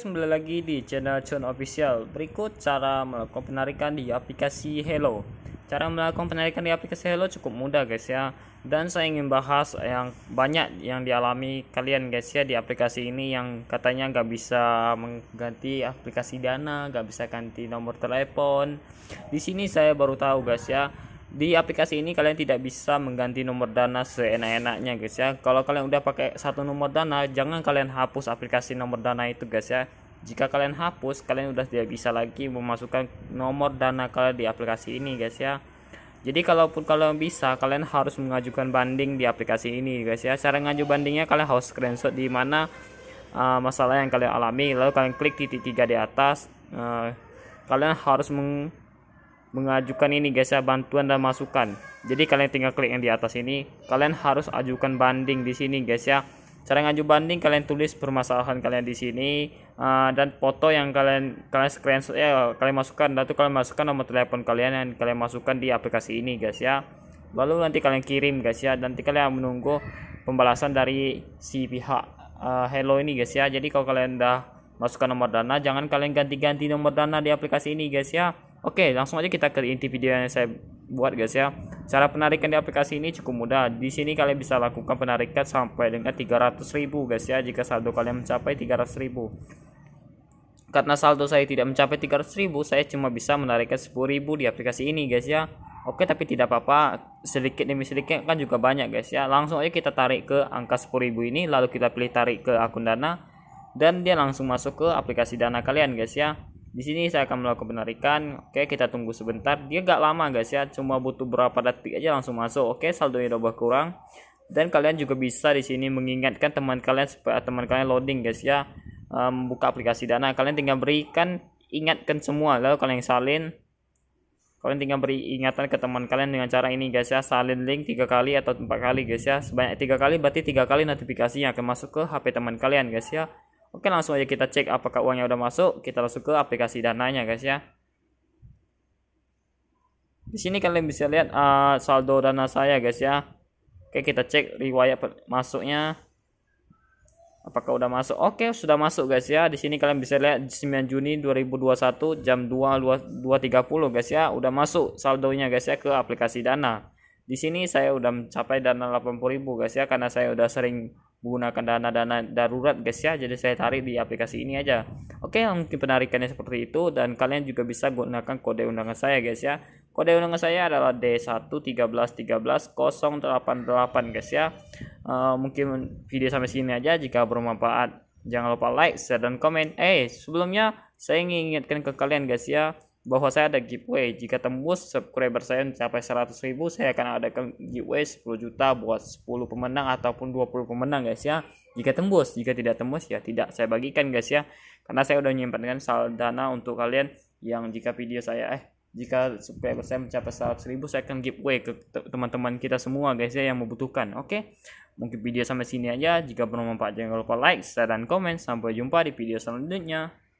kembali lagi di channel John Official. Berikut cara melakukan penarikan di aplikasi Hello. Cara melakukan penarikan di aplikasi Hello cukup mudah guys ya. Dan saya ingin bahas yang banyak yang dialami kalian guys ya di aplikasi ini yang katanya nggak bisa mengganti aplikasi Dana, nggak bisa ganti nomor telepon. Di sini saya baru tahu guys ya di aplikasi ini kalian tidak bisa mengganti nomor dana seenak-enaknya guys ya kalau kalian udah pakai satu nomor dana jangan kalian hapus aplikasi nomor dana itu guys ya jika kalian hapus kalian udah tidak bisa lagi memasukkan nomor dana kalian di aplikasi ini guys ya jadi kalaupun kalian bisa kalian harus mengajukan banding di aplikasi ini guys ya cara ngaju bandingnya kalian harus screenshot di mana uh, masalah yang kalian alami lalu kalian klik titik tiga di atas uh, kalian harus meng mengajukan ini guys ya bantuan dan masukan jadi kalian tinggal klik yang di atas ini kalian harus ajukan banding di sini guys ya cara ngaju banding kalian tulis permasalahan kalian di sini uh, dan foto yang kalian kalian screenshot ya kalian masukkan dan itu kalian masukkan nomor telepon kalian yang kalian masukkan di aplikasi ini guys ya lalu nanti kalian kirim guys ya nanti kalian menunggu pembalasan dari si pihak uh, hello ini guys ya jadi kalau kalian dah masukkan nomor dana jangan kalian ganti-ganti nomor dana di aplikasi ini guys ya Oke, langsung aja kita ke inti video yang saya buat guys ya. Cara penarikan di aplikasi ini cukup mudah. Di sini kalian bisa lakukan penarikan sampai dengan 300.000 guys ya jika saldo kalian mencapai 300.000. Karena saldo saya tidak mencapai 300.000, saya cuma bisa menarikkan 10.000 di aplikasi ini guys ya. Oke, tapi tidak apa-apa. Sedikit demi sedikit kan juga banyak guys ya. Langsung aja kita tarik ke angka 10.000 ini lalu kita pilih tarik ke akun Dana dan dia langsung masuk ke aplikasi Dana kalian guys ya. Di sini saya akan melakukan penarikan. Oke, kita tunggu sebentar. Dia gak lama guys ya, cuma butuh berapa detik aja langsung masuk. Oke, saldo ini udah kurang Dan kalian juga bisa di sini mengingatkan teman kalian supaya teman kalian loading guys ya. Membuka um, aplikasi Dana, kalian tinggal berikan ingatkan semua lalu kalian salin kalian tinggal beri ingatan ke teman kalian dengan cara ini guys ya salin link tiga kali atau empat kali guys ya sebanyak tiga kali berarti tiga kali notifikasi yang akan masuk ke HP teman kalian guys ya Oke langsung aja kita cek apakah uangnya udah masuk. Kita langsung ke aplikasi dananya guys ya. Di sini kalian bisa lihat uh, saldo dana saya guys ya. Oke kita cek riwayat masuknya. Apakah udah masuk? Oke sudah masuk guys ya. Di sini kalian bisa lihat 9 Juni 2021 jam 2 2.30 guys ya. Udah masuk saldonya guys ya ke aplikasi dana. Di sini saya udah mencapai dana 80.000 guys ya karena saya udah sering menggunakan dana-dana darurat guys ya jadi saya tarik di aplikasi ini aja oke mungkin penarikannya seperti itu dan kalian juga bisa gunakan kode undangan saya guys ya kode undangan saya adalah d 1131808 guys ya uh, mungkin video sampai sini aja jika bermanfaat jangan lupa like share dan komen eh sebelumnya saya ingin ingatkan ke kalian guys ya bahwa saya ada giveaway. Jika tembus subscriber saya mencapai 100 ribu, saya akan ada giveaway 10 juta buat 10 pemenang ataupun 20 pemenang guys ya. Jika tembus, jika tidak tembus ya tidak saya bagikan guys ya. Karena saya udah menyimpankan saldo dana untuk kalian yang jika video saya eh jika subscriber saya mencapai 100 ribu saya akan giveaway ke teman-teman kita semua guys ya yang membutuhkan oke okay? mungkin video sampai sini aja jika bermanfaat jangan lupa like share dan komen sampai jumpa di video selanjutnya